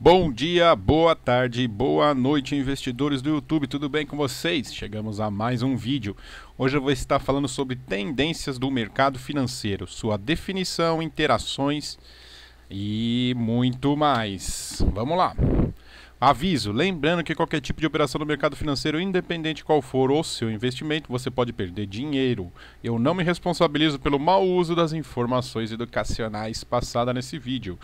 Bom dia, boa tarde, boa noite, investidores do YouTube, tudo bem com vocês? Chegamos a mais um vídeo. Hoje eu vou estar falando sobre tendências do mercado financeiro, sua definição, interações e muito mais. Vamos lá! Aviso, lembrando que qualquer tipo de operação no mercado financeiro, independente qual for o seu investimento, você pode perder dinheiro. Eu não me responsabilizo pelo mau uso das informações educacionais passadas nesse vídeo.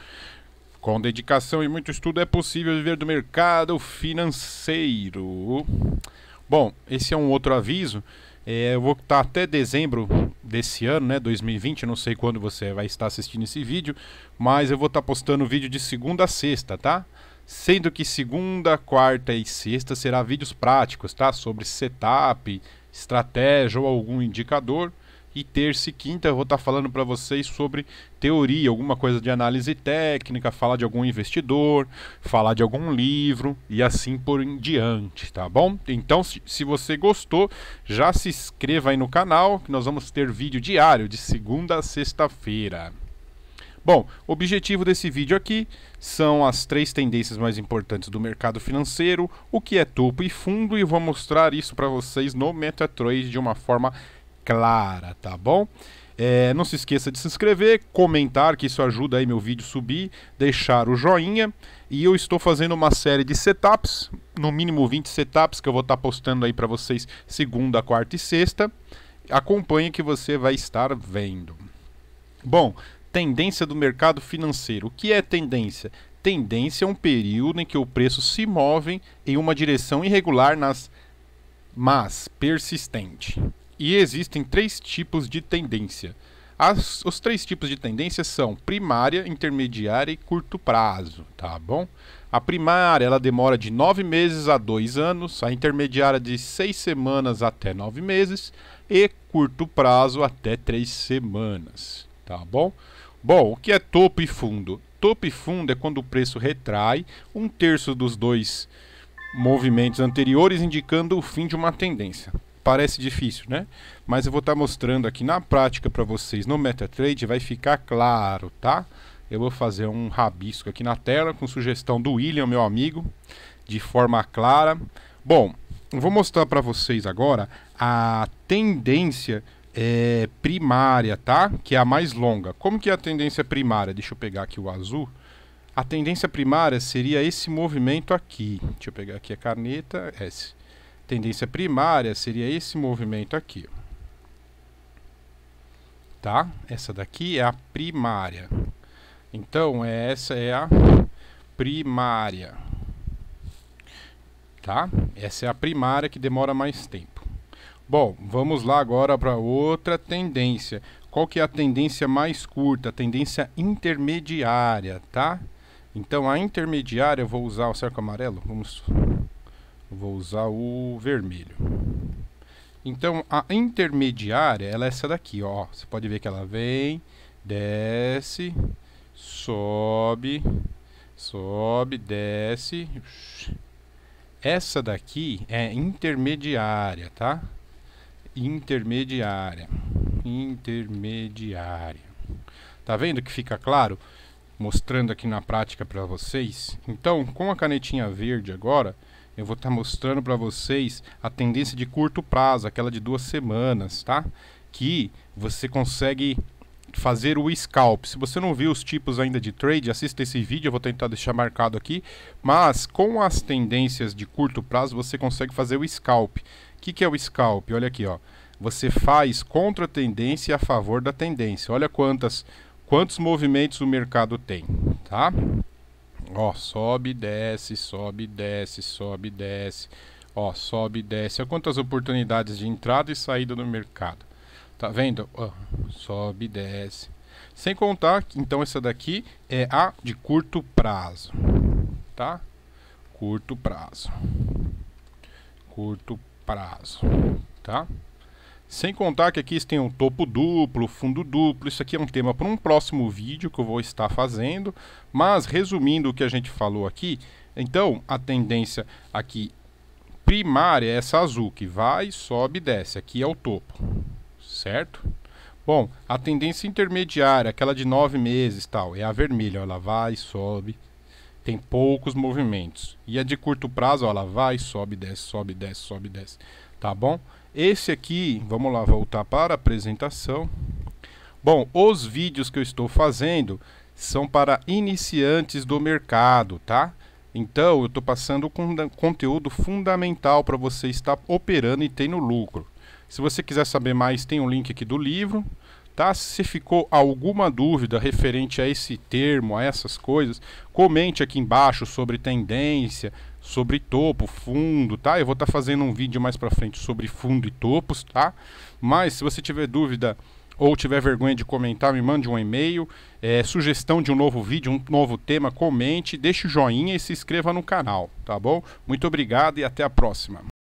Com dedicação e muito estudo é possível viver do mercado financeiro. Bom, esse é um outro aviso. É, eu vou estar até dezembro desse ano, né, 2020. não sei quando você vai estar assistindo esse vídeo, mas eu vou estar postando vídeo de segunda a sexta, tá? Sendo que segunda, quarta e sexta será vídeos práticos, tá? Sobre setup, estratégia ou algum indicador e terça e quinta eu vou estar tá falando para vocês sobre teoria, alguma coisa de análise técnica, falar de algum investidor, falar de algum livro e assim por em diante, tá bom? Então, se você gostou, já se inscreva aí no canal, que nós vamos ter vídeo diário de segunda a sexta-feira. Bom, o objetivo desse vídeo aqui são as três tendências mais importantes do mercado financeiro, o que é topo e fundo, e vou mostrar isso para vocês no MetaTrade de uma forma clara, tá bom? É, não se esqueça de se inscrever, comentar, que isso ajuda aí meu vídeo subir, deixar o joinha. E eu estou fazendo uma série de setups, no mínimo 20 setups, que eu vou estar tá postando aí para vocês segunda, quarta e sexta. Acompanhe que você vai estar vendo. Bom, tendência do mercado financeiro. O que é tendência? Tendência é um período em que o preço se move em uma direção irregular, nas, mas persistente. E existem três tipos de tendência. As, os três tipos de tendência são primária, intermediária e curto prazo, tá bom? A primária ela demora de nove meses a dois anos, a intermediária de seis semanas até nove meses e curto prazo até três semanas, tá bom? Bom, o que é topo e fundo? Topo e fundo é quando o preço retrai um terço dos dois movimentos anteriores, indicando o fim de uma tendência parece difícil, né? Mas eu vou estar tá mostrando aqui na prática para vocês no MetaTrader, vai ficar claro, tá? Eu vou fazer um rabisco aqui na tela com sugestão do William, meu amigo, de forma clara. Bom, vou mostrar para vocês agora a tendência é, primária, tá? Que é a mais longa. Como que é a tendência primária? Deixa eu pegar aqui o azul. A tendência primária seria esse movimento aqui. Deixa eu pegar aqui a caneta, S tendência primária seria esse movimento aqui. Tá? Essa daqui é a primária. Então, é, essa é a primária. Tá? Essa é a primária que demora mais tempo. Bom, vamos lá agora para outra tendência. Qual que é a tendência mais curta? A tendência intermediária, tá? Então, a intermediária, eu vou usar o cerco amarelo. Vamos Vou usar o vermelho. Então, a intermediária, ela é essa daqui, ó. Você pode ver que ela vem, desce, sobe, sobe, desce. Essa daqui é intermediária, tá? Intermediária. Intermediária. Tá vendo que fica claro? Mostrando aqui na prática para vocês. Então, com a canetinha verde agora, eu vou estar tá mostrando para vocês a tendência de curto prazo, aquela de duas semanas, tá? Que você consegue fazer o scalp. Se você não viu os tipos ainda de trade, assista esse vídeo, eu vou tentar deixar marcado aqui, mas com as tendências de curto prazo você consegue fazer o scalp. O que, que é o scalp? Olha aqui, ó. Você faz contra a tendência a favor da tendência. Olha quantas quantos movimentos o mercado tem, tá? Ó, sobe, desce, sobe, desce, sobe, desce. Ó, sobe, desce. Olha quantas oportunidades de entrada e saída no mercado. Tá vendo? Ó, sobe, desce. Sem contar, então essa daqui é a de curto prazo, tá? Curto prazo. Curto prazo, tá? Sem contar que aqui tem um topo duplo, fundo duplo, isso aqui é um tema para um próximo vídeo que eu vou estar fazendo, mas resumindo o que a gente falou aqui, então a tendência aqui primária é essa azul que vai, sobe e desce, aqui é o topo, certo? Bom, a tendência intermediária, aquela de nove meses tal, é a vermelha, ela vai, sobe, tem poucos movimentos. E a de curto prazo, ela vai, sobe, desce, sobe, desce, sobe, desce tá bom? Esse aqui, vamos lá voltar para a apresentação. Bom, os vídeos que eu estou fazendo são para iniciantes do mercado, tá? Então, eu estou passando com conteúdo fundamental para você estar operando e tendo lucro. Se você quiser saber mais, tem o um link aqui do livro, Tá? Se ficou alguma dúvida referente a esse termo, a essas coisas, comente aqui embaixo sobre tendência, sobre topo, fundo, tá? Eu vou estar tá fazendo um vídeo mais para frente sobre fundo e topos, tá? Mas se você tiver dúvida ou tiver vergonha de comentar, me mande um e-mail, é, sugestão de um novo vídeo, um novo tema, comente, deixe o joinha e se inscreva no canal, tá bom? Muito obrigado e até a próxima.